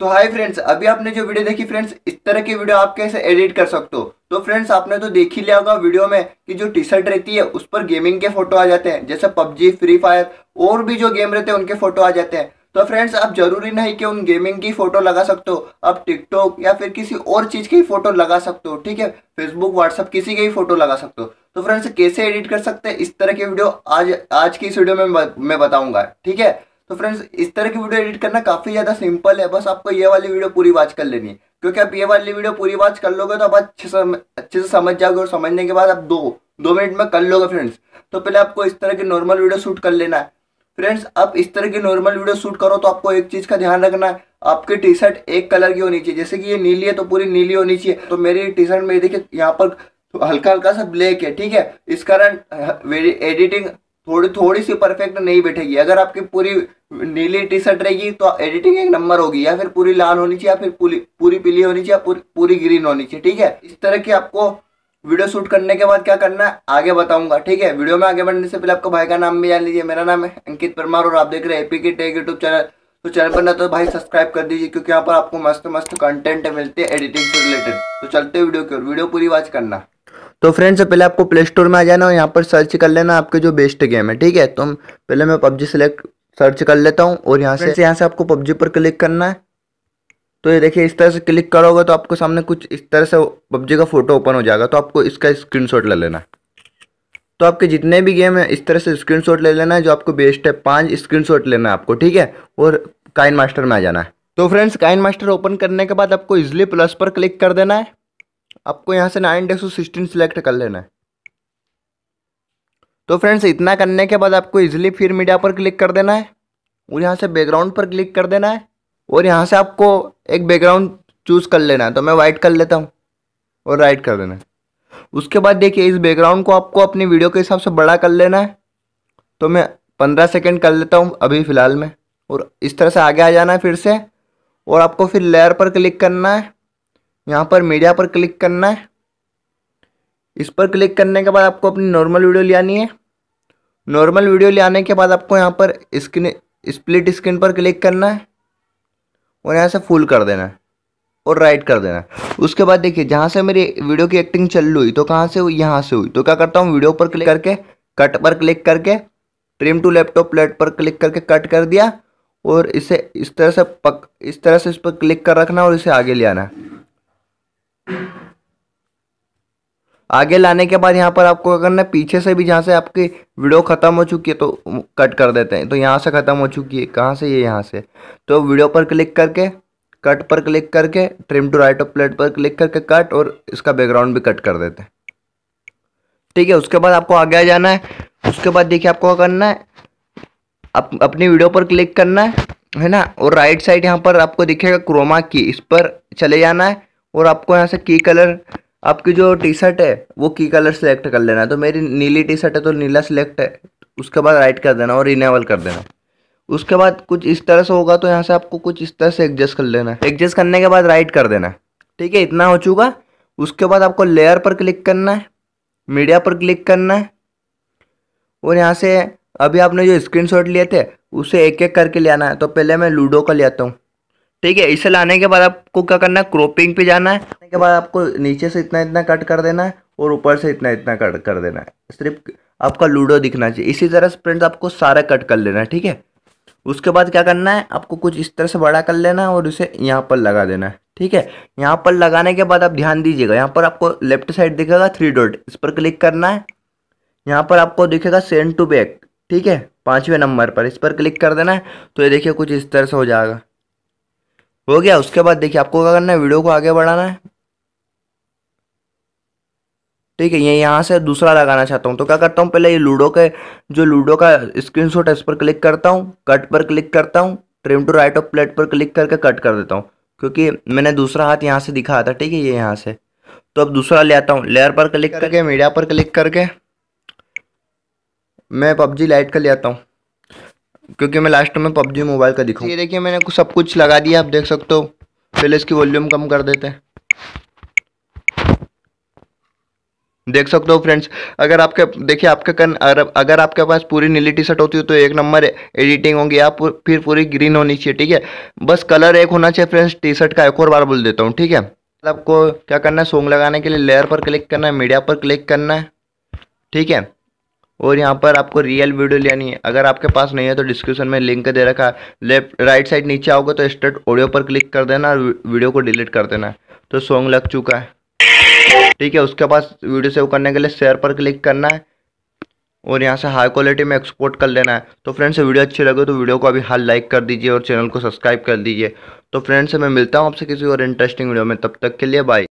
तो hi friends अभी आपने जो वीडियो देखी फ्रेंड्स इस तरह की वीडियो आप कैसे एडिट कर सकते हो तो फ्रेंड्स आपने तो देख ही लिया होगा वीडियो में कि जो टी शर्ट रहती है उस पर गेमिंग के फोटो आ जाते हैं जैसे पबजी फ्री फायर और भी जो गेम रहते हैं उनके फोटो आ जाते हैं तो फ्रेंड्स आप जरूरी नहीं कि उन गेमिंग की फोटो लगा सकते हो आप टिकटॉक या फिर किसी और चीज़ की फोटो लगा सकते हो ठीक है फेसबुक व्हाट्सअप किसी की फोटो लगा सकते हो तो फ्रेंड्स कैसे एडिट कर सकते हैं इस तरह की वीडियो आज आज की इस वीडियो में मैं बताऊंगा ठीक है तो फ्रेंड्स इस तरह की वीडियो एडिट करना काफ़ी ज़्यादा सिंपल है बस आपको ये वाली वीडियो पूरी वाच कर लेनी है क्योंकि आप ये वाली वीडियो पूरी वाच कर लोगे तो आप अच्छे से अच्छे से समझ जाओगे और समझने के बाद आप दो दो मिनट में कर लोगे फ्रेंड्स तो पहले आपको इस तरह की नॉर्मल वीडियो शूट कर लेना है फ्रेंड्स आप इस तरह की नॉर्मल वीडियो शूट करो तो आपको एक चीज़ का ध्यान रखना है आपकी टी शर्ट एक कलर की होनी चाहिए जैसे कि ये नीली है तो पूरी नीली होनी चाहिए तो मेरी टी शर्ट में देखिए यहाँ पर हल्का हल्का सा ब्लैक है ठीक है इस कारण एडिटिंग थोड़ी थोड़ी सी परफेक्ट नहीं बैठेगी अगर आपकी पूरी नीली टी शर्ट रहेगी तो एडिटिंग एक नंबर होगी या फिर पूरी लाल होनी चाहिए या फिर पूरी पूरी पीली होनी चाहिए या पूरी पूरी ग्रीन होनी चाहिए ठीक है इस तरह की आपको वीडियो शूट करने के बाद क्या करना है आगे बताऊंगा ठीक है वीडियो में आगे बढ़ने से पहले आपको भाई का नाम भी जान लीजिए मेरा नाम है अंकित परमार और आप देख रहे हैं एपी की टेक यूट्यूब चैनल तो चैनल पर ना तो भाई सब्सक्राइब कर दीजिए क्योंकि यहाँ पर आपको मस्त मस्त कंटेंट मिलते हैं एडिटिंग से रिलेटेड तो चलते वीडियो की ओर वीडियो पूरी वॉच करना तो फ्रेंड्स तो पहले आपको प्ले स्टोर में आ जाना और यहाँ पर सर्च कर लेना आपके जो बेस्ट गेम है ठीक है तो पहले मैं पबजी सेलेक्ट सर्च कर लेता हूँ और यहाँ से यहाँ से आपको पबजी पर क्लिक करना है तो ये देखिए इस तरह से क्लिक करोगे तो आपको सामने कुछ इस तरह से पबजी का फोटो ओपन हो जाएगा तो आपको इसका शॉट ले लेना तो आपके जितने भी गेम है इस तरह से शॉट ले लेना है जो आपको बेस्ट है स्क्रीन शॉट लेना है आपको ठीक है और काइन मास्टर में आ जाना है तो फ्रेंड्स काइन मास्टर ओपन करने के बाद आपको इजली प्लस पर क्लिक कर देना है आपको यहाँ से नाइन डेक्स टू सिक्सटीन सिलेक्ट कर लेना है तो फ्रेंड्स इतना करने के बाद आपको इजिली फिर मीडिया पर क्लिक कर देना है और यहाँ से बैकग्राउंड पर क्लिक कर देना है और यहाँ से आपको एक बैकग्राउंड चूज़ कर लेना है तो मैं वाइट कर लेता हूँ और राइट कर देना है उसके बाद देखिए इस बैकग्राउंड को आपको अपनी वीडियो के हिसाब से बड़ा कर लेना है तो मैं पंद्रह सेकेंड कर लेता हूँ अभी फ़िलहाल में और इस तरह से आगे आ जाना है फिर से और आपको फिर लेयर पर क्लिक करना है यहाँ पर मीडिया पर क्लिक करना है इस पर क्लिक करने के बाद आपको अपनी नॉर्मल वीडियो ले आनी है नॉर्मल वीडियो ले आने के बाद आपको यहाँ पर स्क्रीन स्प्लिट स्क्रीन पर क्लिक करना है और यहाँ से फुल कर देना है और राइट कर देना है उसके बाद देखिए जहाँ से मेरी वीडियो की एक्टिंग चल हुई तो कहाँ से हुई यहाँ से हुई तो क्या करता हूँ वीडियो पर क्लिक करके कट पर क्लिक करके ट्रिम टू लैपटॉप प्लेट पर क्लिक करके कट कर दिया और इसे इस तरह से पक इस तरह से इस पर क्लिक कर रखना और इसे आगे ले आना आगे लाने के बाद यहाँ पर आपको करना पीछे से भी जहाँ से आपकी वीडियो ख़त्म हो चुकी है तो कट कर देते हैं तो यहाँ से ख़त्म हो चुकी है कहाँ से ये यहाँ से तो वीडियो पर क्लिक करके कट पर क्लिक करके trim to right of playhead पर क्लिक करके कट और इसका बैकग्राउंड भी कट कर देते हैं ठीक है उसके बाद आपको आगे आ जाना है उसके बाद देखिए आपको क्या करना है आप अपनी वीडियो पर क्लिक करना है है ना और राइट साइड यहाँ पर आपको दिखेगा क्रोमा की इस पर चले जाना है और आपको यहाँ से की कलर आपकी जो टी शर्ट है वो की कलर सेलेक्ट कर लेना है तो मेरी नीली टी शर्ट है तो नीला सेलेक्ट है उसके बाद राइट कर देना और इनेबल कर देना उसके बाद कुछ इस तरह से होगा तो यहाँ से आपको कुछ इस तरह से एडजस्ट कर लेना है एडजस्ट करने के बाद राइट कर देना ठीक है इतना हो चुका उसके बाद आपको लेयर पर क्लिक करना है मीडिया पर क्लिक करना है और यहाँ से अभी आपने जो स्क्रीनशॉट लिए थे उसे एक एक करके ले आना है तो पहले मैं लूडो का ले आता हूँ ठीक है इसे लाने के बाद आपको क्या करना है क्रोपिंग पे जाना है के बाद आपको नीचे से इतना इतना कट कर देना है और ऊपर से इतना इतना कट कर देना है सिर्फ आपका लूडो दिखना चाहिए इसी तरह से फ्रेंड्स आपको सारा कट कर लेना है ठीक है उसके बाद क्या करना है आपको कुछ इस तरह से बड़ा कर लेना है और उसे यहाँ पर लगा देना है ठीक है यहाँ पर लगाने के बाद आप ध्यान दीजिएगा यहाँ पर आपको लेफ्ट साइड दिखेगा थ्री डॉट इस पर क्लिक करना है यहाँ पर आपको दिखेगा सेंड टू बैक ठीक है पाँचवें नंबर पर इस पर क्लिक कर देना है तो ये देखिए कुछ इस तरह से हो जाएगा हो गया उसके बाद देखिए आपको क्या करना है वीडियो को आगे बढ़ाना है ठीक है ये यहाँ से दूसरा लगाना चाहता हूँ तो क्या करता हूँ पहले ये लूडो के जो लूडो का स्क्रीनशॉट है इस पर क्लिक करता हूँ कट पर क्लिक करता हूँ trim to right of playhead पर क्लिक करके कट कर देता हूँ क्योंकि मैंने दूसरा हाथ यहाँ से दिखाया था ठीक है ये यहाँ से तो अब दूसरा ले आता हूँ लेयर पर क्लिक करके मीडिया पर क्लिक करके मैं पबजी लाइट का ले आता हूँ क्योंकि मैं लास्ट में पबजी मोबाइल का दिखाऊँ ये देखिए मैंने कुछ सब कुछ लगा दिया आप देख सकते हो पहले इसकी वॉल्यूम कम कर देते हैं देख सकते हो फ्रेंड्स अगर आपके देखिए आपके कन अगर आपके पास पूरी नीली टी शर्ट होती हो तो एक नंबर एडिटिंग होगी आप फिर पूरी ग्रीन होनी चाहिए ठीक है बस कलर एक होना चाहिए फ्रेंड्स टी शर्ट का एक और बार बोल देता हूँ ठीक है आपको क्या करना है सोंग लगाने के लिए लेयर पर क्लिक करना है मीडिया पर क्लिक करना है ठीक है और यहाँ पर आपको रियल वीडियो लेनी है अगर आपके पास नहीं है तो डिस्क्रिप्शन में लिंक दे रखा है लेफ्ट राइट साइड नीचे आओगे तो स्ट्रेट ऑडियो पर क्लिक कर देना और वीडियो को डिलीट कर देना तो सॉन्ग लग चुका है ठीक है उसके पास वीडियो सेव करने के लिए शेयर पर क्लिक करना है और यहाँ से हाई क्वालिटी में एक्सपोर्ट कर लेना है तो फ्रेंड्स वीडियो अच्छी लगे तो वीडियो को अभी हाल लाइक कर दीजिए और चैनल को सब्सक्राइब कर दीजिए तो फ्रेंड्स मैं मिलता हूँ आपसे किसी और इंटरेस्टिंग वीडियो में तब तक के लिए बाय